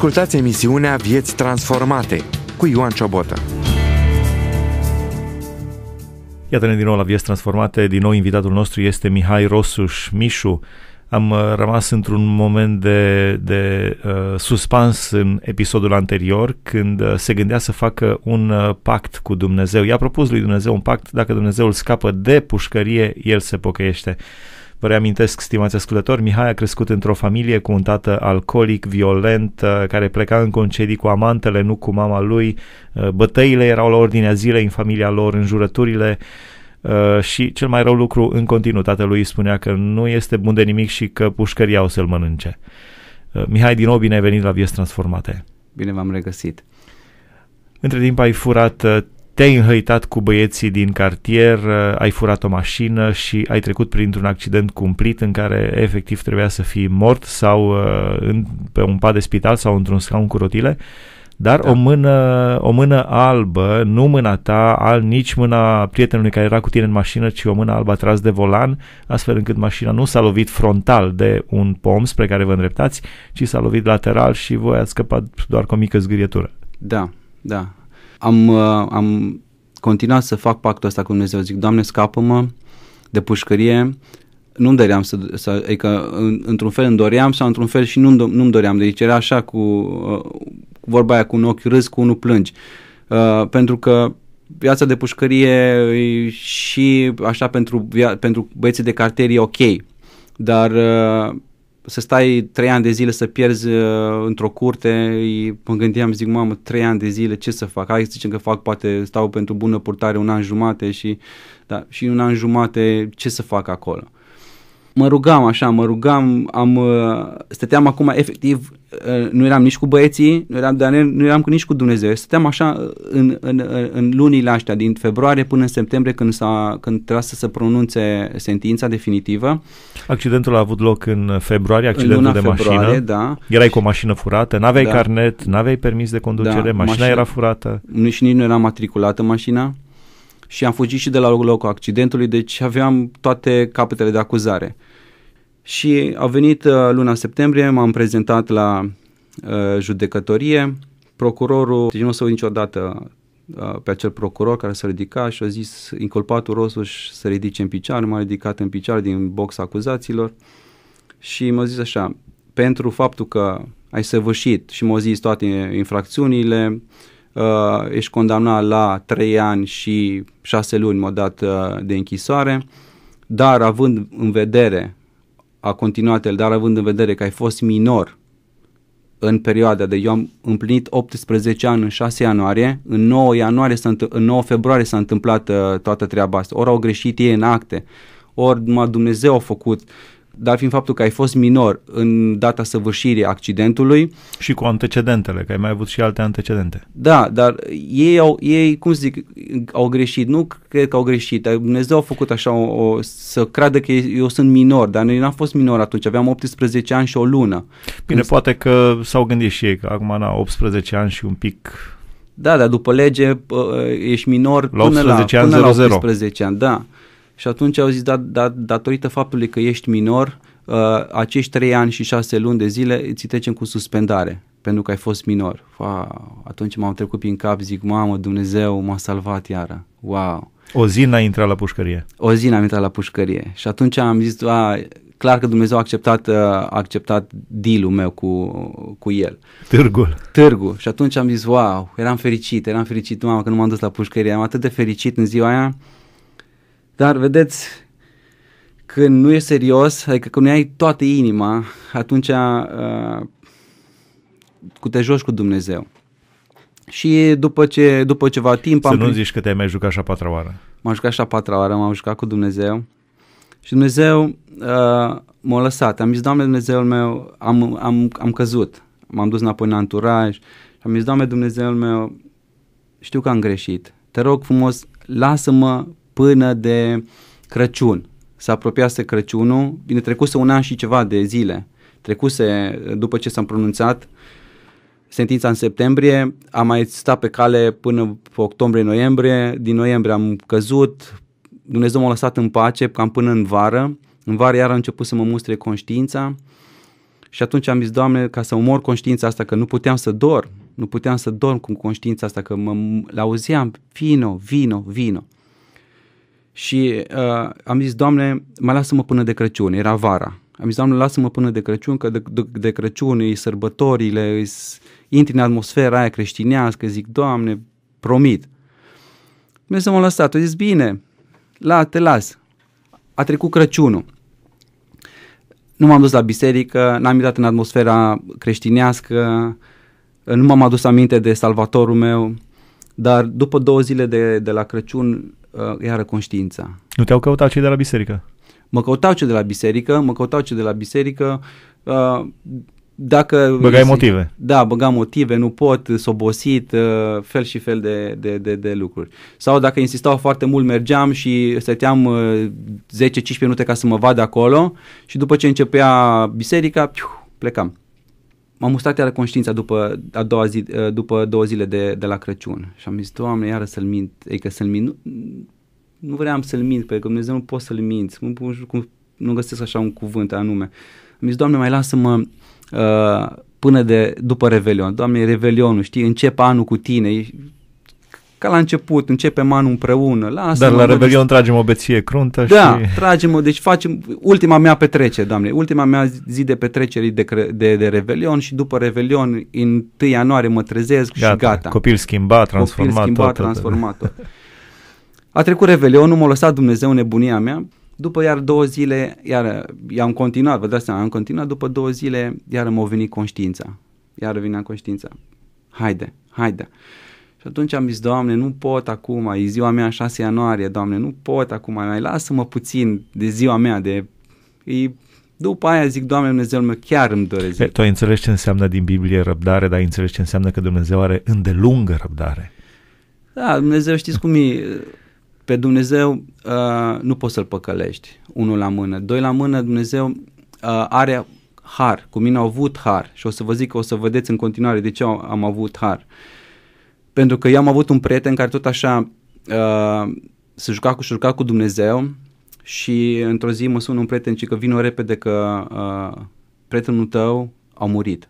Ascultați emisiunea Vieți Transformate cu Ioan Ciobotă. Iată-ne din nou la Vieți Transformate. Din nou invitatul nostru este Mihai Rosuș Mișu. Am uh, rămas într-un moment de, de uh, suspans în episodul anterior când uh, se gândea să facă un uh, pact cu Dumnezeu. I-a propus lui Dumnezeu un pact, dacă Dumnezeu îl scapă de pușcărie, el se pocăiește. Vă reamintesc, stimați ascultători, Mihai a crescut într-o familie cu un tată alcoolic, violent, uh, care pleca în concedii cu amantele, nu cu mama lui. Uh, bătăile erau la ordinea zilei în familia lor, în jurăturile. Uh, și cel mai rău lucru în continuu, tatălui spunea că nu este bun de nimic și că pușcăria o să-l mănânce. Mihai, din nou bine ai venit la Vieți Transformate. Bine v-am regăsit. Între timp ai furat te-ai înhăitat cu băieții din cartier, uh, ai furat o mașină și ai trecut printr-un accident cumplit în care efectiv trebuia să fii mort sau uh, în, pe un pat de spital sau într-un scaun cu rotile, dar da. o, mână, o mână albă, nu mâna ta, al, nici mâna prietenului care era cu tine în mașină, ci o mână albă tras de volan, astfel încât mașina nu s-a lovit frontal de un pom spre care vă îndreptați, ci s-a lovit lateral și voi ați scăpat doar cu o mică zgârietură. Da, da, am, uh, am continuat să fac pactul ăsta cu Dumnezeu. Zic, Doamne, scapă-mă de pușcărie. Nu-mi doream să, să adică, în, într-un fel îmi doream sau într-un fel și nu, nu-mi doream. Deci era așa cu uh, vorba aia cu un ochi râs, cu unul plângi. Uh, pentru că viața de pușcărie și așa pentru, via- pentru băieții de cartier e ok, dar uh, să stai trei ani de zile să pierzi uh, într-o curte, mă gândeam, zic, mamă, trei ani de zile, ce să fac? Hai să zicem că fac, poate stau pentru bună purtare un an jumate și, da, și un an jumate, ce să fac acolo? mă rugam așa, mă rugam, am, uh, stăteam acum efectiv, uh, nu eram nici cu băieții, nu eram, dar nu eram nici cu Dumnezeu. Stăteam așa în, în, în lunile astea, din februarie până în septembrie, când, s-a, când trebuia să se pronunțe sentința definitivă. Accidentul a avut loc în februarie, accidentul în de februarie, mașină. Da. Erai cu o mașină furată, n-aveai da. carnet, n-aveai permis de conducere, da, mașina, mașina era furată. Nici, nici nu era matriculată mașina și am fugit și de la locul accidentului, deci aveam toate capetele de acuzare. Și a venit uh, luna septembrie, m-am prezentat la uh, judecătorie, procurorul, deci nu să uit niciodată uh, pe acel procuror care s-a ridicat și a zis inculpatul și să ridice în picioare, m-a ridicat în picioare din box acuzațiilor și m-a zis așa, pentru faptul că ai săvârșit și m-a zis toate infracțiunile, uh, ești condamnat la 3 ani și 6 luni m-a dat uh, de închisoare, dar având în vedere a continuat el, dar având în vedere că ai fost minor în perioada de, eu am împlinit 18 ani în 6 ianuarie, în 9, ianuarie s-a, în 9 februarie s-a întâmplat uh, toată treaba asta, ori au greșit ei în acte, ori Dumnezeu a făcut dar fiind faptul că ai fost minor în data săvârșirii accidentului. Și cu antecedentele, că ai mai avut și alte antecedente. Da, dar ei, au, ei cum zic, au greșit. Nu cred că au greșit. Dumnezeu a făcut așa o, o, să creadă că eu sunt minor, dar noi n-am fost minor atunci. Aveam 18 ani și o lună. Bine, Când... poate că s-au gândit și ei că acum na, 18 ani și un pic da, dar după lege ești minor la până, la, până 0, la 18 0. ani, da. Și atunci au zis, da, da, datorită faptului că ești minor, uh, acești trei ani și șase luni de zile ți trecem cu suspendare pentru că ai fost minor. Wow. Atunci m-am trecut prin cap, zic, mamă, Dumnezeu m-a salvat iară. Wow. O zi n-ai intrat la pușcărie. O zi n-am intrat la pușcărie. Și atunci am zis, a, clar că Dumnezeu a acceptat, uh, a acceptat deal-ul meu cu, cu el. Târgul. Târgul. Și atunci am zis, wow, eram fericit, eram fericit, mamă, că nu m-am dus la pușcărie. Am atât de fericit în ziua aia dar vedeți, când nu e serios, adică când nu ai toată inima, atunci uh, cu te joci cu Dumnezeu. Și după, ce, după ceva timp... Să am nu prim... zici că te-ai mai jucat așa patra oară. M-am jucat așa patra oară, m-am jucat cu Dumnezeu. Și Dumnezeu uh, m-a lăsat. Am zis, Doamne Dumnezeul meu, am, am, am căzut. M-am dus înapoi în anturaj. Am zis, Doamne Dumnezeul meu, știu că am greșit. Te rog frumos, lasă-mă până de Crăciun. S-a să Crăciunul, bine, trecuse un an și ceva de zile. Trecuse, după ce s-am pronunțat, sentința în septembrie, am mai stat pe cale până octombrie-noiembrie, din noiembrie am căzut, Dumnezeu m-a lăsat în pace cam până în vară, în vară iar a început să mă mustre conștiința și atunci am zis, Doamne, ca să omor conștiința asta că nu puteam să dorm, nu puteam să dorm cu conștiința asta că mă auzeam vino, vino, vino și uh, am zis, Doamne, mai lasă-mă până de Crăciun, era vara. Am zis, Doamne, lasă-mă până de Crăciun, că de, de, de Crăciun îi sărbătorile, îi, intri în atmosfera aia creștinească, zic, Doamne, promit. Dumnezeu m-a lăsat, a zis, bine, la, te las. A trecut Crăciunul. Nu m-am dus la biserică, n-am intrat în atmosfera creștinească, nu m-am adus aminte de salvatorul meu, dar după două zile de, de la Crăciun uh, iară conștiința. Nu te-au căutat cei de la biserică? Mă căutau cei de la biserică, mă căutau cei de la biserică. Uh, dacă Băgai motive. Da, băga motive, nu pot, s obosit, uh, fel și fel de, de, de, de lucruri. Sau dacă insistau foarte mult, mergeam și stăteam 10-15 uh, minute ca să mă vadă acolo și după ce începea biserica, piu, plecam m-am mustat iară conștiința după, a doua zi, eh, după două zile de, de la Crăciun și am zis, Doamne, iară să-l mint, e că adică să-l mint, nu, nu vreau să-l mint, pentru că Dumnezeu nu poți să-l mint, nu, nu, nu găsesc așa un cuvânt anume. Am zis, Doamne, mai lasă-mă uh, până de, după Revelion, Doamne, Revelionul, știi, încep anul cu tine, ca la început, începem anul împreună. Lasă, Dar la deci- Rebelion tragem o beție cruntă da, și... tragem o, deci facem ultima mea petrecere, doamne, ultima mea zi de petrecere de, de, de Revelion și după Revelion, în 1 ianuarie mă trezesc gata, și gata. Copil schimbat, transformat. Copil schimbat, tot, transformat. Tot. A trecut Revelionul, m-a lăsat Dumnezeu nebunia mea, după iar două zile, iar i-am continuat, vă dați seama, am continuat, după două zile, iar m-a venit conștiința. Iar vine conștiința. Haide, haide. Și atunci am zis, Doamne, nu pot acum, e ziua mea 6 ianuarie, Doamne, nu pot acum, mai lasă-mă puțin de ziua mea, de... E, după aia zic, Doamne Dumnezeu meu, chiar îmi doresc. E, tu ai înțeles ce înseamnă din Biblie răbdare, dar ai înțeles ce înseamnă că Dumnezeu are îndelungă răbdare. Da, Dumnezeu știți cum e, pe Dumnezeu uh, nu poți să-L păcălești, unul la mână. Doi la mână, Dumnezeu uh, are har, cu mine au avut har și o să vă zic, o să vedeți în continuare de ce am avut har. Uh, pentru că eu am avut un prieten care tot așa uh, se juca cu, juca cu Dumnezeu și într-o zi mă sună un prieten și că vină repede că uh, prietenul tău a murit.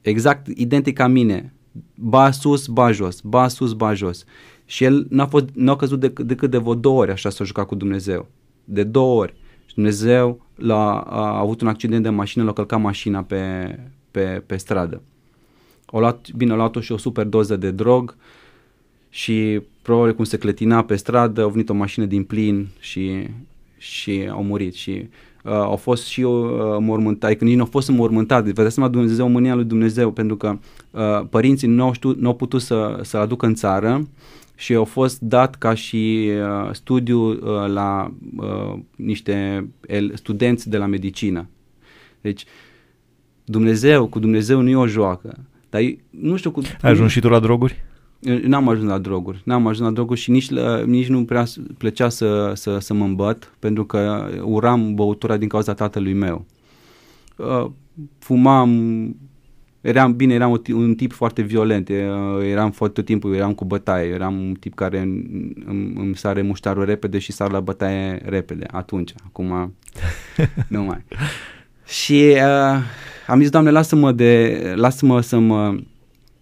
Exact identic ca mine. Ba sus, ba jos, ba sus, ba jos. Și el n-a, fost, n-a căzut dec- decât de vreo două ori așa să juca cu Dumnezeu. De două ori. Și Dumnezeu l-a, a avut un accident de mașină, l-a călcat mașina pe, pe, pe stradă. O luat, bine, a luat-o și o super doză de drog și probabil cum se clătina pe stradă, au venit o mașină din plin și, și au murit și uh, au fost și eu uh, mormântat, adică nici nu au fost mormântat, vă dați seama Dumnezeu, mânia lui Dumnezeu, pentru că uh, părinții nu au, nu au putut să, să aducă în țară și au fost dat ca și uh, studiu uh, la uh, niște el, studenți de la medicină. Deci Dumnezeu, cu Dumnezeu nu e o joacă. Dar nu știu cum... Ai ajuns și tu la droguri? N-am ajuns la droguri, n-am ajuns la droguri și nici, la, nici nu prea plăcea să, să, să mă îmbăt, pentru că uram băutura din cauza tatălui meu. Uh, fumam, eram bine, eram un tip foarte violent, uh, eram tot timpul, eram cu bătaie, eram un tip care îmi, îmi, îmi sare muștarul repede și sar la bătaie repede, atunci, acum nu mai. Și uh, am zis, Doamne, lasă-mă, de, lasă-mă să mă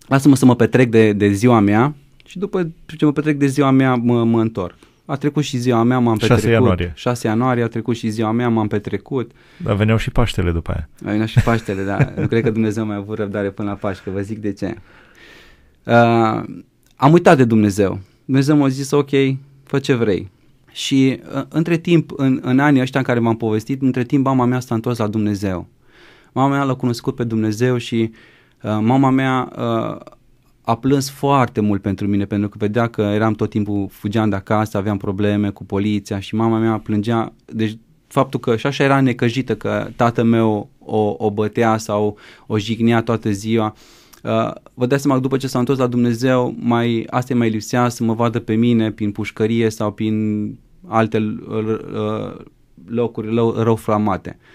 lasă-mă să mă petrec de, de ziua mea și după ce mă petrec de ziua mea mă, mă întorc. A trecut și ziua mea, m-am 6 petrecut. 6 ianuarie. 6 ianuarie a trecut și ziua mea, m-am petrecut. Dar veneau și Paștele după aia. A veneau și Paștele, Da. nu cred că Dumnezeu mai a avut răbdare până la Paște, vă zic de ce. Uh, am uitat de Dumnezeu. Dumnezeu m-a zis, ok, fă ce vrei. Și uh, între timp, în, în anii ăștia în care v-am povestit, între timp mama mea s-a întors la Dumnezeu. Mama mea l-a cunoscut pe Dumnezeu și uh, mama mea uh, a plâns foarte mult pentru mine pentru că vedea că eram tot timpul fugeam de acasă, aveam probleme cu poliția și mama mea plângea, deci faptul că și așa era necăjită că tatăl meu o, o bătea sau o jignea toată ziua. Uh, vă dați seama că după ce s-a întors la Dumnezeu, mai, asta mai lipsea să mă vadă pe mine prin pușcărie sau prin alte uh, locuri rău, rău flamate. Uh,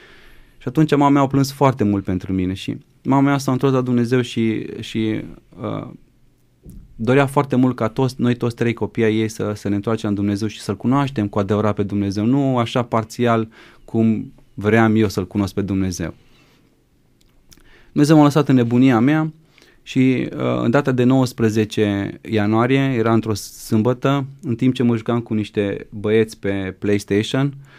și atunci mama mea a plâns foarte mult pentru mine și mama mea s-a întors la Dumnezeu și, și uh, dorea foarte mult ca toți, noi toți trei copii ei să, să ne întoarcem la Dumnezeu și să-L cunoaștem cu adevărat pe Dumnezeu, nu așa parțial cum vream eu să-L cunosc pe Dumnezeu. Dumnezeu m-a lăsat în nebunia mea și uh, în data de 19 ianuarie, era într-o sâmbătă, în timp ce mă jucam cu niște băieți pe PlayStation, uh,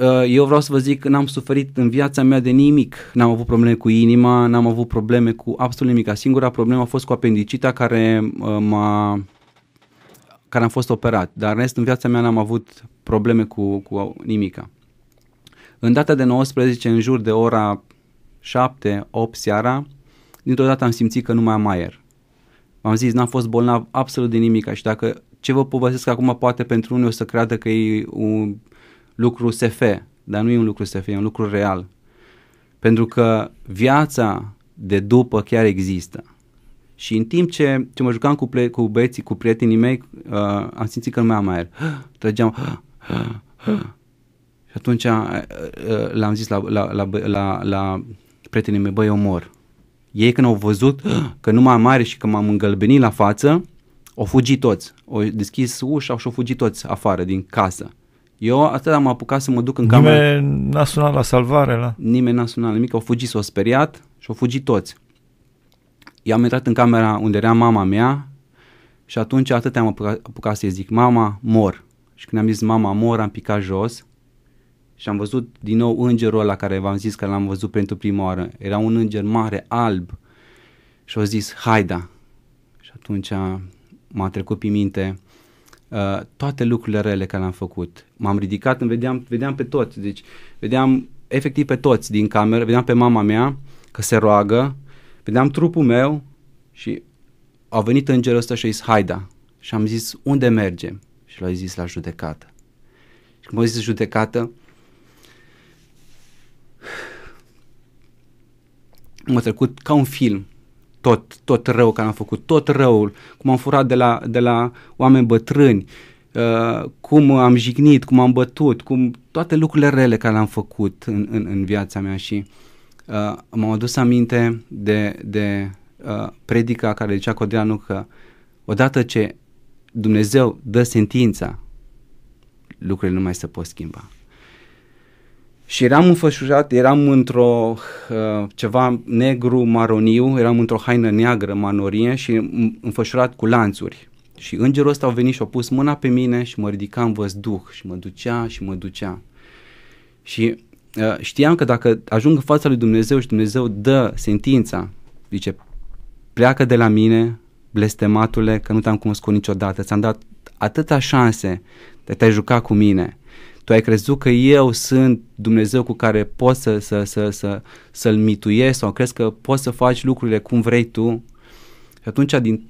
Uh, eu vreau să vă zic că n-am suferit în viața mea de nimic. N-am avut probleme cu inima, n-am avut probleme cu absolut nimic. Singura problemă a fost cu apendicita care uh, m-a care am fost operat, dar în rest în viața mea n-am avut probleme cu, cu nimica. În data de 19, în jur de ora 7, 8 seara, dintr-o dată am simțit că nu mai am aer. Am zis, n-am fost bolnav absolut de nimica și dacă ce vă povestesc acum poate pentru unii o să creadă că e un, lucru SF, dar nu e un lucru SF, e un lucru real. Pentru că viața de după chiar există. Și în timp ce, ce mă jucam cu, ple- cu băieții, cu prietenii mei, uh, am simțit că nu mai am aer. Trăgeam. Și atunci uh, uh, l-am zis la, la, la, la, la prietenii mei, băi, eu mor. Ei când au văzut că nu mai am aer și că m-am îngălbenit la față, au fugit toți. Au deschis ușa și au fugit toți afară din casă. Eu atât am apucat să mă duc în Nimeni cameră. Nimeni n-a sunat la salvare, la... Nimeni n-a sunat nimic, au fugit, s-au speriat și au fugit toți. I-am intrat în camera unde era mama mea și atunci atât am apucat, apucat să-i zic, mama, mor. Și când am zis, mama, mor, am picat jos și am văzut din nou îngerul la care v-am zis că l-am văzut pentru prima oară. Era un înger mare, alb și au zis, haida. Și atunci m-a trecut pe minte Uh, toate lucrurile rele care le-am făcut. M-am ridicat, îmi vedeam, vedeam pe toți, deci vedeam efectiv pe toți din cameră, vedeam pe mama mea că se roagă, vedeam trupul meu și a venit îngerul ăsta și a zis, haida. Și am zis, unde mergem? Și l-a zis la judecată. Și când m-a zis judecată, m-a trecut ca un film tot, tot rău care am făcut, tot răul, cum am furat de la, de la oameni bătrâni, uh, cum am jignit, cum am bătut, cum toate lucrurile rele care le-am făcut în, în, în viața mea și uh, m-am adus aminte de, de uh, predica care zicea Codreanu că odată ce Dumnezeu dă sentința, lucrurile nu mai se pot schimba. Și eram înfășurat, eram într-o uh, ceva negru maroniu, eram într-o haină neagră manorie și înfășurat cu lanțuri. Și îngerul ăsta a venit și a pus mâna pe mine și mă ridica în văzduh și mă ducea și mă ducea. Și uh, știam că dacă ajung în fața lui Dumnezeu și Dumnezeu dă sentința, zice, pleacă de la mine, blestematule, că nu te-am cunoscut niciodată, ți-am dat atâta șanse de te-ai juca cu mine – tu ai crezut că eu sunt Dumnezeu cu care poți să, să, să, să, să-l sau crezi că poți să faci lucrurile cum vrei tu. Și atunci, din,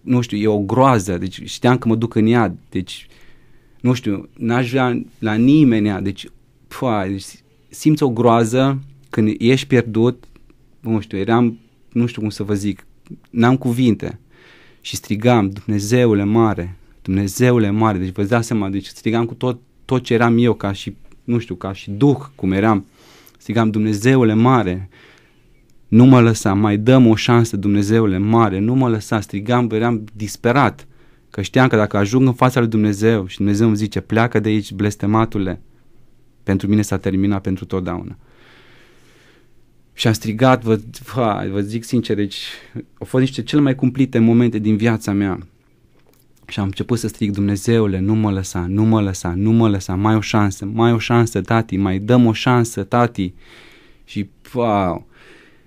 nu știu, e o groază, deci știam că mă duc în ea, deci, nu știu, n-aș vrea la nimeni, deci, pua, deci simți o groază când ești pierdut, nu știu, eram, nu știu cum să vă zic, n-am cuvinte și strigam, Dumnezeule mare, Dumnezeule mare, deci vă dați seama, deci strigam cu tot tot ce eram eu ca și, nu știu, ca și duh cum eram, strigam Dumnezeule mare, nu mă lăsa, mai dăm o șansă Dumnezeule mare, nu mă lăsa, strigam, eram disperat, că știam că dacă ajung în fața lui Dumnezeu și Dumnezeu îmi zice pleacă de aici blestematule, pentru mine s-a terminat pentru totdeauna. Și am strigat, vă, vă zic sincer, deci au fost niște cele mai cumplite momente din viața mea și am început să strig, Dumnezeule, nu mă lăsa, nu mă lăsa, nu mă lăsa, mai o șansă, mai o șansă, tati, mai dăm o șansă, tati. Și, wow,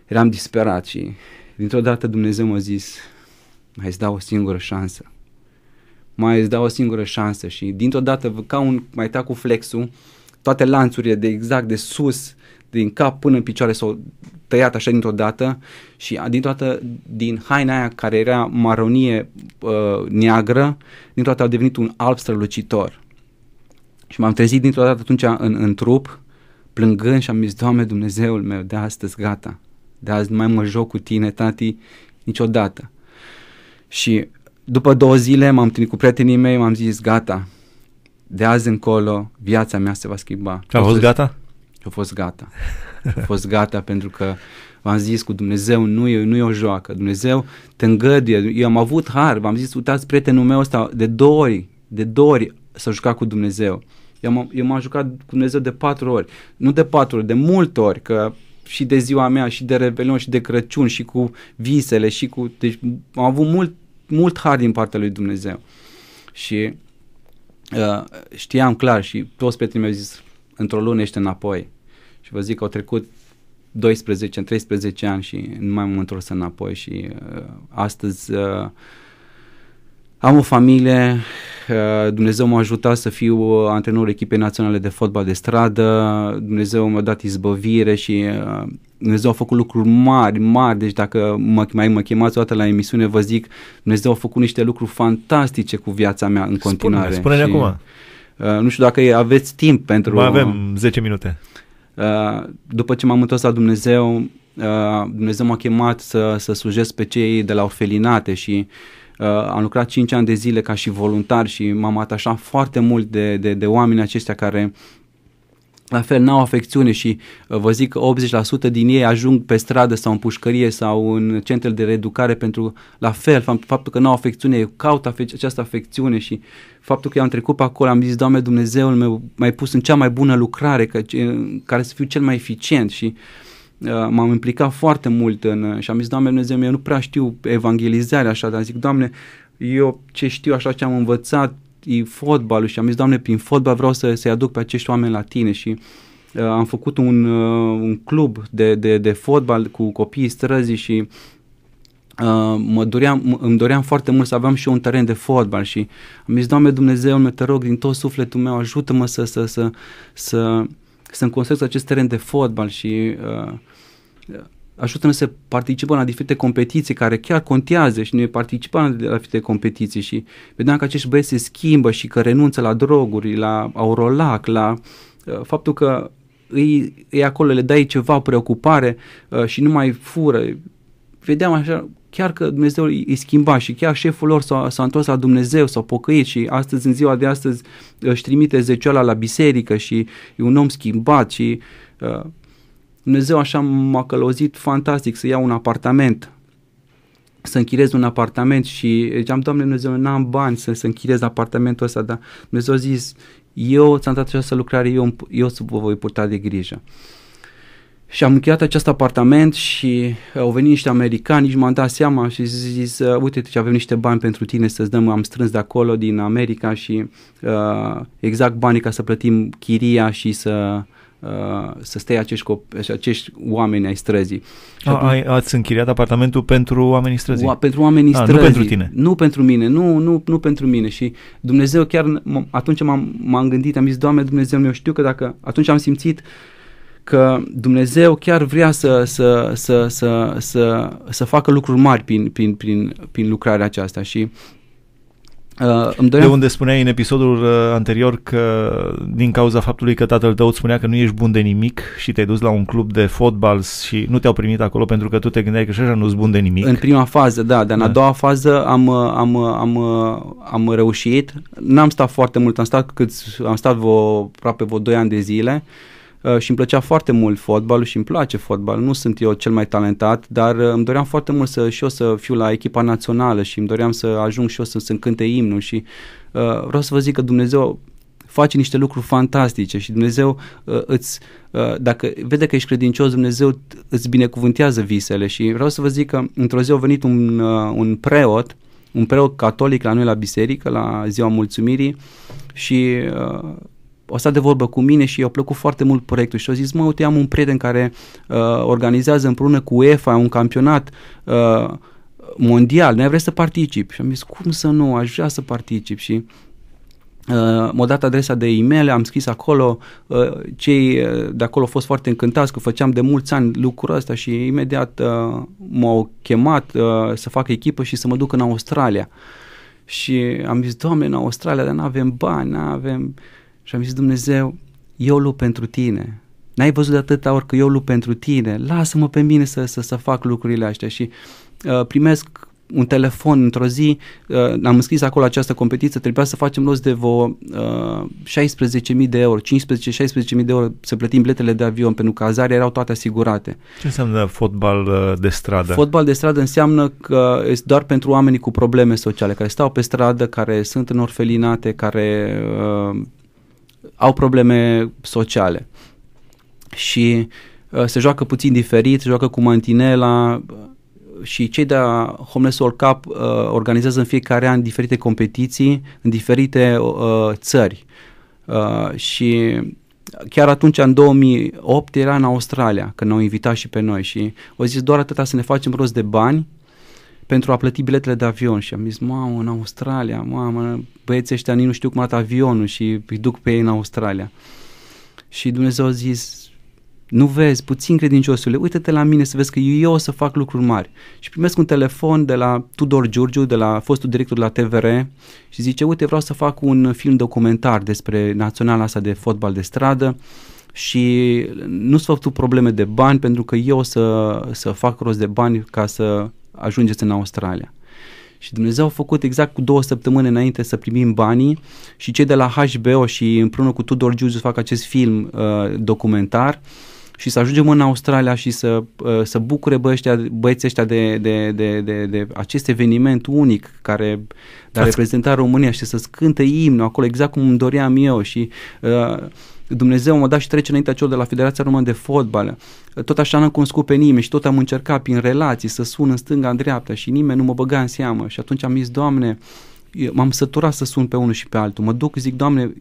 eram disperat și dintr-o dată Dumnezeu m-a zis, mai îți dau o singură șansă. Mai îți dau o singură șansă și dintr-o dată, ca un, mai ta cu flexul, toate lanțurile de exact de sus, din cap până în picioare s-au tăiat așa dintr-o dată și din toată, din haina aia care era maronie uh, neagră, din toată a devenit un alb strălucitor. Și m-am trezit dintr-o dată atunci în, în trup, plângând și am zis, Doamne Dumnezeul meu, de astăzi gata, de azi nu mai mă joc cu tine, tati, niciodată. Și după două zile m-am întâlnit cu prietenii mei, m-am zis, gata, de azi încolo viața mea se va schimba. A fost gata? A fost gata. A fost gata pentru că v-am zis cu Dumnezeu nu e, nu e o joacă, Dumnezeu te îngăduie. Eu am avut har, v-am zis, uitați prietenul meu ăsta de două ori, de două ori s-a jucat cu Dumnezeu. Eu m-am, eu m-am jucat cu Dumnezeu de patru ori, nu de patru ori, de multe ori, că și de ziua mea, și de Revelion, și de Crăciun, și cu visele, și cu... Deci am avut mult, mult har din partea lui Dumnezeu. Și uh, știam clar și toți prietenii mi-au zis, într-o lună ești înapoi. Și vă zic că au trecut 12, 13 ani și nu mai m-am întors înapoi și uh, astăzi uh, am o familie, uh, Dumnezeu m-a ajutat să fiu uh, antrenor echipei naționale de fotbal de stradă, Dumnezeu mi-a dat izbăvire și uh, Dumnezeu a făcut lucruri mari, mari, deci dacă mă, mai mă chemați o dată la emisiune, vă zic, Dumnezeu a făcut niște lucruri fantastice cu viața mea în continuare. Spune-ne, spune acum. nu știu dacă aveți timp pentru... Mai avem 10 minute. după ce m-am întors la Dumnezeu, Dumnezeu m-a chemat să, să slujesc pe cei de la orfelinate și uh, Uh, am lucrat 5 ani de zile ca și voluntar și m-am atașat foarte mult de, de, de oameni aceștia care la fel n-au afecțiune și uh, vă zic că 80% din ei ajung pe stradă sau în pușcărie sau în centrul de reeducare pentru la fel faptul că n-au afecțiune, eu caut afe- această afecțiune și faptul că eu am trecut pe acolo, am zis, Doamne Dumnezeul meu, m-ai pus în cea mai bună lucrare, că, care să fiu cel mai eficient și uh, Uh, m-am implicat foarte mult în, uh, și am zis, Doamne Dumnezeu, eu nu prea știu evangelizarea așa, dar zic, Doamne, eu ce știu așa ce am învățat e fotbalul și am zis, Doamne, prin fotbal vreau să, să-i aduc pe acești oameni la tine și uh, am făcut un, uh, un club de, de, de fotbal cu copiii străzii și Uh, mă doream, îmi doream foarte mult să aveam și eu un teren de fotbal și am zis, Doamne Dumnezeu, mă te rog din tot sufletul meu, ajută-mă să, să, să, să să-mi construiesc acest teren de fotbal și uh, ajută mă să participăm la diferite competiții care chiar contează și noi participăm la diferite competiții și vedeam că acești băieți se schimbă și că renunță la droguri, la aurolac, la uh, faptul că îi, îi acolo le dai ceva preocupare uh, și nu mai fură. Vedeam așa chiar că Dumnezeu îi schimba și chiar șeful lor s-a, s-a întors la Dumnezeu, s-a pocăit și astăzi, în ziua de astăzi, își trimite zeceala la biserică și e un om schimbat și uh, Dumnezeu așa m-a călăuzit fantastic să iau un apartament să închirez un apartament și ziceam, Doamne Dumnezeu, n-am bani să, să închirez apartamentul ăsta, dar Dumnezeu a zis, eu ți-am dat această lucrare, eu, eu vă voi purta de grijă. Uh, și am încheiat acest apartament și uh, au venit niște americani, nici m-am dat seama și zis, uite ce deci avem niște bani pentru tine să-ți dăm, am strâns de acolo din America și uh, exact banii ca să plătim chiria și să Uh, să stai acești, cop- acești oameni ai străzii. A, atunci, ai, ați închiriat apartamentul pentru oamenii străzii? O, pentru oamenii A, străzii. Nu pentru tine? Nu pentru mine, nu, nu, nu pentru mine. Și Dumnezeu chiar, m- atunci m-am, m-am gândit, am zis, Doamne Dumnezeu, eu știu că dacă, atunci am simțit uh, că Dumnezeu chiar vrea să, să, să, să, să, să facă lucruri mari prin, prin, prin, prin lucrarea aceasta și Uh, îmi doream... De unde spuneai în episodul uh, anterior că din cauza faptului că tatăl tău îți spunea că nu ești bun de nimic și te-ai dus la un club de fotbal și nu te-au primit acolo pentru că tu te gândeai că și așa nu ești bun de nimic. În prima fază, da, dar în da. a doua fază am, am, am, am reușit. N-am stat foarte mult, am stat, cât, am stat vreo, aproape vreo 2 ani de zile. Uh, Uh, și îmi plăcea foarte mult fotbalul și îmi place fotbal. Nu sunt eu cel mai talentat, dar uh, îmi doream foarte mult să și eu să fiu la echipa națională și îmi doream să ajung și eu să, să-mi cânte imnul și uh, vreau să vă zic că Dumnezeu face niște lucruri fantastice și Dumnezeu uh, îți, uh, dacă vede că ești credincios, Dumnezeu îți binecuvântează visele și vreau să vă zic că într-o zi a venit un, uh, un preot, un preot catolic la noi la biserică, la ziua mulțumirii și uh, o stat de vorbă cu mine și i-a plăcut foarte mult proiectul și a zis, mă, uite, am un prieten care uh, organizează împreună cu UEFA un campionat uh, mondial, ne vrea să particip? Și am zis, cum să nu, aș vrea să particip și Uh, m-a dat adresa de e-mail, am scris acolo, uh, cei uh, de acolo au fost foarte încântați că făceam de mulți ani lucrul ăsta și imediat uh, m-au chemat uh, să fac echipă și să mă duc în Australia. Și am zis, doamne, în Australia, dar nu avem bani, nu avem... Uh, și am zis, Dumnezeu, eu lupt pentru tine. N-ai văzut de atâta ori că eu lupt pentru tine. Lasă-mă pe mine să, să, să fac lucrurile astea. Și uh, primesc un telefon într-o zi, uh, am înscris acolo această competiție, trebuia să facem los de vă uh, 16.000 de euro, 15-16.000 de euro să plătim biletele de avion, pentru că azare erau toate asigurate. Ce înseamnă fotbal uh, de stradă? Fotbal de stradă înseamnă că este doar pentru oamenii cu probleme sociale, care stau pe stradă, care sunt în orfelinate, care uh, au probleme sociale și uh, se joacă puțin diferit, se joacă cu mantinela uh, și cei de la Homeless World Cup uh, organizează în fiecare an diferite competiții în diferite uh, țări uh, și chiar atunci, în 2008, era în Australia, când ne-au invitat și pe noi și au zis doar atâta să ne facem rost de bani pentru a plăti biletele de avion și am zis, mamă, în Australia, mamă, băieții ăștia nici nu știu cum arată avionul și îi duc pe ei în Australia. Și Dumnezeu a zis, nu vezi, puțin credinciosule, uite-te la mine să vezi că eu o să fac lucruri mari. Și primesc un telefon de la Tudor Giurgiu, de la fostul director de la TVR și zice, uite, vreau să fac un film documentar despre naționala asta de fotbal de stradă și nu-ți fac tu probleme de bani pentru că eu o să, să fac rost de bani ca să ajungeți în Australia. Și Dumnezeu a făcut exact cu două săptămâni înainte să primim banii și cei de la HBO și împreună cu Tudor Giugiu fac acest film uh, documentar și să ajungem în Australia și să, uh, să bucure băieții băieții ăștia de, de, de, de, de acest eveniment unic care a reprezentat România și să-ți cânte imnul acolo exact cum îmi doream eu și uh, Dumnezeu mă dat și trece înaintea celor de la Federația Română de Fotbal. Tot așa n-am cunoscut pe nimeni și tot am încercat prin relații să sun în stânga, în dreapta și nimeni nu mă băga în seamă. Și atunci am zis, Doamne, m-am săturat să sun pe unul și pe altul. Mă duc, zic, Doamne,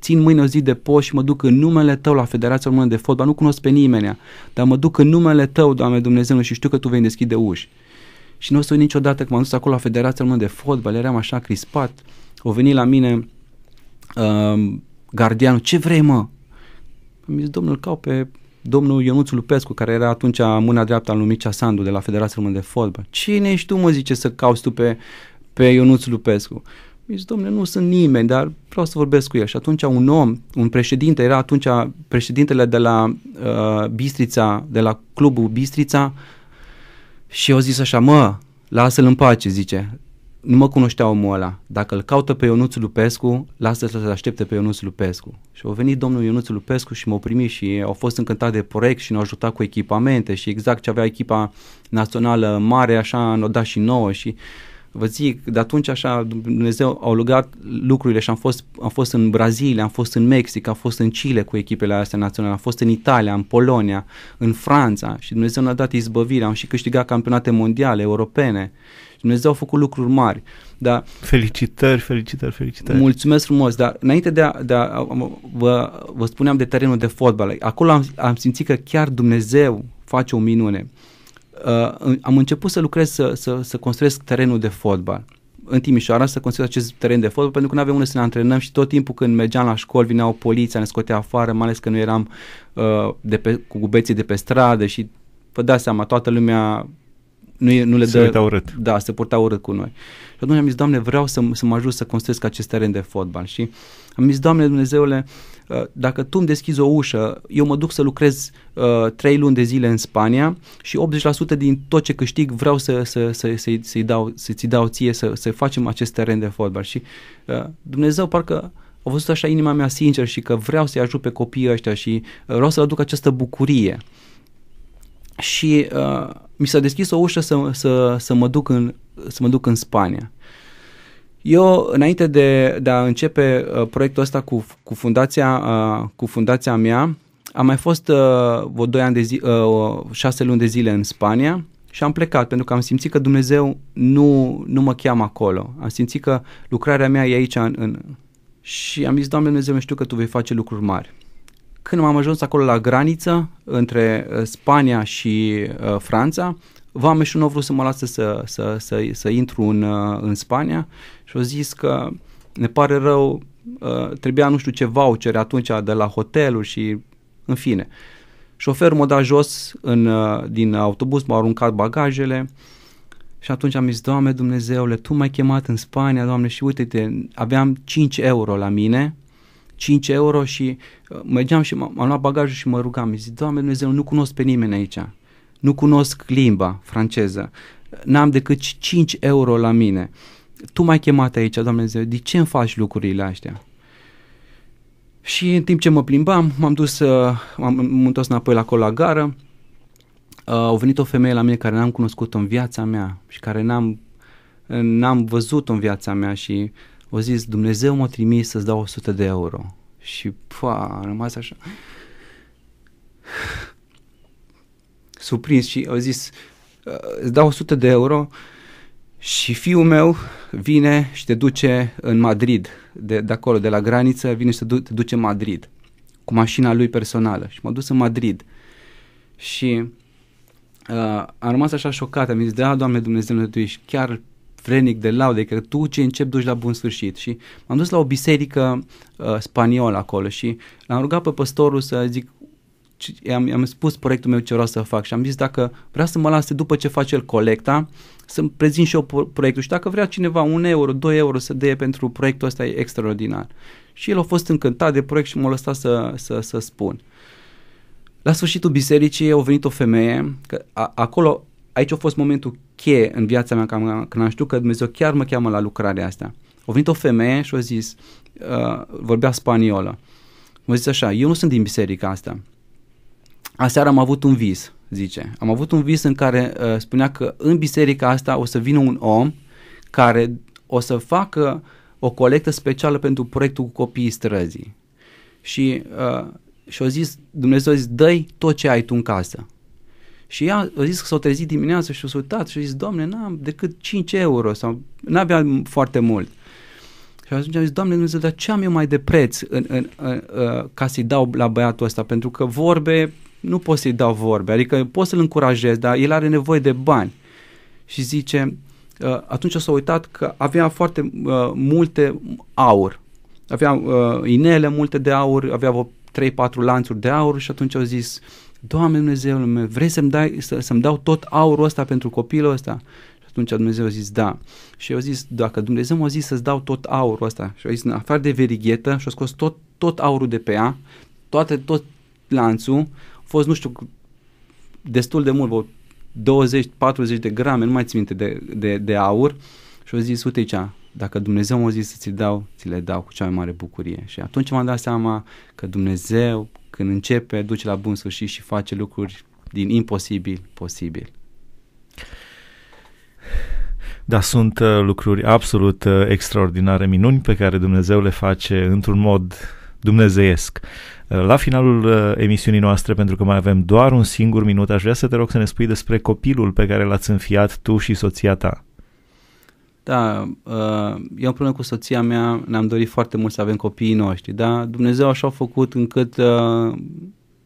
țin mâine o zi de post și mă duc în numele Tău la Federația Română de Fotbal, nu cunosc pe nimeni, dar mă duc în numele Tău, Doamne Dumnezeu, și știu că Tu vei deschide uși. Și nu o să uit niciodată că m-am dus acolo la Federația Română de Fotbal, eram așa crispat, o venit la mine uh, gardianul, ce vrei mă? Am zis, domnul, cau pe domnul Ionuț Lupescu, care era atunci mâna dreaptă al lui Sandu de la Federația Română de Fotbal. Cine ești tu, mă zice, să cauți tu pe, pe Ionuț Lupescu? zis, domnule, nu sunt nimeni, dar vreau să vorbesc cu el. Și atunci un om, un președinte, era atunci președintele de la uh, Bistrița, de la clubul Bistrița și eu zis așa, mă, lasă-l în pace, zice, nu mă cunoștea omul ăla. Dacă îl caută pe Ionuț Lupescu, lasă să se aștepte pe Ionuț Lupescu. Și au venit domnul Ionuț Lupescu și m-au primit și au fost încântat de proiect și ne-au ajutat cu echipamente și exact ce avea echipa națională mare, așa ne-au dat și nouă și uh, vă zic, de atunci așa Dumnezeu a legat lucrurile și am fost, am fost în Brazilia, am fost în Mexic, am fost în Chile cu echipele astea naționale, am fost în Italia, în Polonia, în Franța și Dumnezeu ne-a dat izbăvirea, am și câștigat campionate mondiale, europene și Dumnezeu a făcut lucruri mari. Dar, felicitări, felicitări, felicitări. Mulțumesc frumos, dar înainte de a, de a vă, vă spuneam de terenul de fotbal, acolo am, am simțit că chiar Dumnezeu face o minune. Uh, uh, am început să lucrez, să, să, să construiesc terenul de fotbal în Timișoara să construiesc acest teren de fotbal pentru că nu aveam unde să ne antrenăm și tot timpul când mergeam la școli vineau poliția, ne scotea afară, mai ales că nu eram uh, de pe, cu gubeții de pe stradă și vă dați seama, toată lumea nu, e, nu le se dă... Se urât. Da, se purta urât cu noi. Și atunci am zis, Doamne, vreau să, să mă ajut să construiesc acest teren de fotbal. Și am zis, Doamne Dumnezeule, Uh, dacă tu îmi deschizi o ușă, eu mă duc să lucrez uh, trei uh, luni de zile în Spania și 80% din tot ce câștig vreau să, să, să, să, să-i dau, să ți dau ție, să, să facem acest teren de fotbal. Și uh, Dumnezeu parcă a văzut așa inima mea sincer și că vreau să-i ajut pe copiii ăștia și uh, vreau să aduc această bucurie. Și uh, mi s-a deschis o ușă să, să, să, mă duc în, să mă duc în Spania. Eu, înainte de, de a începe uh, proiectul ăsta cu, cu, fundația, uh, cu fundația mea, am mai fost uh, vreo 2 ani de zi, uh, 6 luni de zile în Spania și am plecat pentru că am simțit că Dumnezeu nu, nu mă cheamă acolo. Am simțit că lucrarea mea e aici în, în... și am zis, Doamne Dumnezeu, știu că Tu vei face lucruri mari. Când m-am ajuns acolo la graniță între uh, Spania și uh, Franța, vameșul nu a vrut să mă lasă să, să, să, să intru în, uh, în Spania și au zis că ne pare rău, uh, trebuia nu știu ce voucher atunci de la hotelul și în fine. Șoferul m-a dat jos în, uh, din autobuz, m a aruncat bagajele și atunci am zis, Doamne Dumnezeule, Tu m-ai chemat în Spania, Doamne, și uite-te, aveam 5 euro la mine, 5 euro și uh, mergeam și m-am luat bagajul și mă rugam, zic, Doamne Dumnezeu, nu cunosc pe nimeni aici, nu cunosc limba franceză, n-am decât 5 euro la mine tu m-ai chemat aici, Doamne Dumnezeu, de ce îmi faci lucrurile astea? Și în timp ce mă plimbam, m-am dus, m-am întors înapoi la la gară, uh, au venit o femeie la mine care n-am cunoscut în viața mea și care n-am, n-am văzut în viața mea și o zis, Dumnezeu m-a trimis să-ți dau 100 de euro. Și, pa, a rămas așa surprins și au zis, uh, îți dau 100 de euro și fiul meu vine și te duce în Madrid, de, de acolo, de la graniță, vine și te, du- te duce în Madrid, cu mașina lui personală. Și m-a dus în Madrid. Și uh, am rămas așa șocat, am zis, da, Doamne Dumnezeu, Tu ești chiar vrenic de laude, că tu ce încep duci la bun sfârșit. Și m-am dus la o biserică uh, spaniolă acolo și l-am rugat pe păstorul să zic i-am, i-am spus proiectul meu ce vreau să fac și am zis dacă vrea să mă lase după ce face el colecta, să-mi prezint și eu proiectul și dacă vrea cineva un euro, doi euro să dea pentru proiectul ăsta e extraordinar. Și el a fost încântat de proiect și m-a lăsat să, să, să spun. La sfârșitul bisericii a venit o femeie, că a, acolo, aici a fost momentul cheie în viața mea când am știut că Dumnezeu chiar mă cheamă la lucrarea asta. A venit o femeie și a zis, uh, vorbea spaniolă, m-a zis așa, eu nu sunt din biserica asta, aseară am avut un vis, zice. Am avut un vis în care uh, spunea că în biserica asta o să vină un om care o să facă o colectă specială pentru proiectul cu copiii străzii. Și uh, și-a zis, Dumnezeu a zis, dă tot ce ai tu în casă. Și ea a zis că s-a trezit dimineața și a sutat și a zis, Doamne, n-am decât 5 euro sau n avea foarte mult. Și atunci am zis, Doamne Dumnezeu, dar ce am eu mai de preț în, în, în, în, uh, ca să-i dau la băiatul ăsta? Pentru că vorbe nu pot să-i dau vorbe, adică pot să-l încurajez, dar el are nevoie de bani. Și zice, ă, atunci s-a uitat că avea foarte uh, multe aur. Avea uh, inele multe de aur, avea 3-4 lanțuri de aur și atunci au zis, Doamne Dumnezeul meu, vrei să-mi, dai, să, să-mi dau tot aurul ăsta pentru copilul ăsta? Și atunci Dumnezeu a zis, da. Și eu zis, dacă Dumnezeu m-a zis să-ți dau tot aurul ăsta, și a zis, afară de verighetă, și-a scos tot, tot aurul de pe ea, toate, tot lanțul, fost, nu știu, destul de mult, 20-40 de grame, nu mai țin minte, de, de, de aur și o zis, uite aici, dacă Dumnezeu m-a zis să ți dau, ți le dau cu cea mai mare bucurie. Și atunci m-am dat seama că Dumnezeu, când începe, duce la bun sfârșit și face lucruri din imposibil posibil. Da, sunt uh, lucruri absolut uh, extraordinare, minuni pe care Dumnezeu le face într-un mod dumnezeiesc. La finalul uh, emisiunii noastre, pentru că mai avem doar un singur minut, aș vrea să te rog să ne spui despre copilul pe care l-ați înfiat tu și soția ta. Da, uh, eu împreună cu soția mea ne-am dorit foarte mult să avem copiii noștri, dar Dumnezeu așa a făcut încât uh,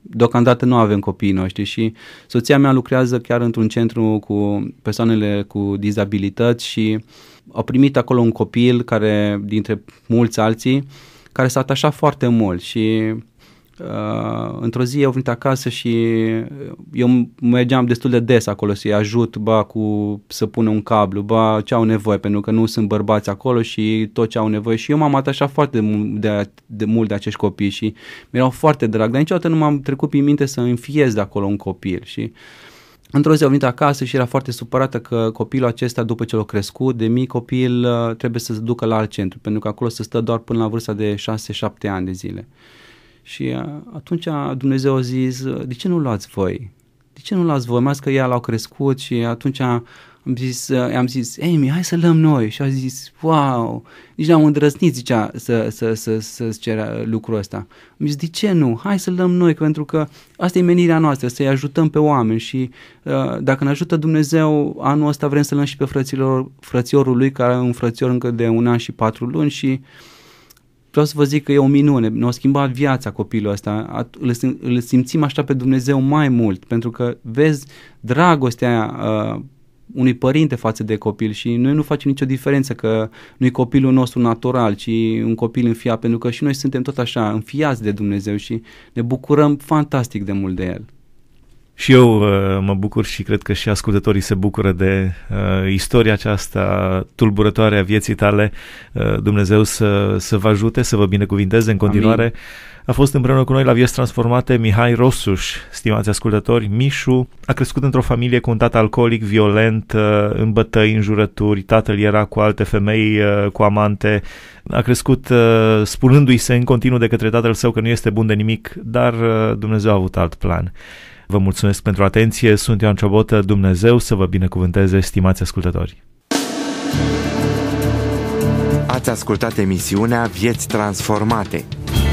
deocamdată nu avem copiii noștri și soția mea lucrează chiar într-un centru cu persoanele cu dizabilități și a primit acolo un copil care, dintre mulți alții, care s-a atașat foarte mult și Uh, într-o zi eu venit acasă și uh, eu mergeam destul de des acolo să-i ajut, ba, cu să pună un cablu, ba, ce au nevoie, pentru că nu sunt bărbați acolo și tot ce au nevoie. Și eu m-am atașat foarte de, de, de mult de acești copii și mi-erau foarte drag, dar niciodată nu m-am trecut prin minte să înfiez de acolo un copil și Într-o zi au venit acasă și era foarte supărată că copilul acesta, după ce l-a crescut, de mic copil uh, trebuie să se ducă la alt centru, pentru că acolo se stă doar până la vârsta de 6-7 ani de zile. Și uh, atunci Dumnezeu a zis, uh, de ce nu luați voi? De ce nu luați voi? Mai că ea l-au crescut și atunci am zis, uh, am zis, Amy, hai să lăm noi. Și a zis, wow, nici n-am îndrăznit, zicea, să, să, să, să-ți ceră lucrul ăsta. Am zis, de ce nu? Hai să lăm noi, pentru că asta e menirea noastră, să-i ajutăm pe oameni și dacă ne ajută Dumnezeu, anul ăsta vrem să lăm și pe frăților, frățiorul lui, care are un frățior încă de un an și patru luni și uh, vreau să vă zic că e o minune, ne-a schimbat viața copilul ăsta, îl simțim așa pe Dumnezeu mai mult, pentru că vezi dragostea uh, unui părinte față de copil și noi nu facem nicio diferență că nu i copilul nostru natural, ci un copil înfiat, pentru că și noi suntem tot așa înfiați de Dumnezeu și ne bucurăm fantastic de mult de el. Și eu uh, mă bucur și cred că și ascultătorii se bucură de uh, istoria aceasta tulburătoare a vieții tale. Uh, Dumnezeu să, să vă ajute, să vă binecuvinteze în continuare. Amin. A fost împreună cu noi la Vieți Transformate Mihai Rosuș, stimați ascultători. Mișu a crescut într-o familie cu un tată alcoolic, violent, uh, în bătăi, în jurături. Tatăl era cu alte femei, uh, cu amante. A crescut spunându-i se în continuu de către tatăl său că nu este bun de nimic, dar Dumnezeu a avut alt plan. Vă mulțumesc pentru atenție, sunt Ioan Ciobotă, Dumnezeu să vă binecuvânteze, stimați ascultători! Ați ascultat emisiunea Vieți Transformate –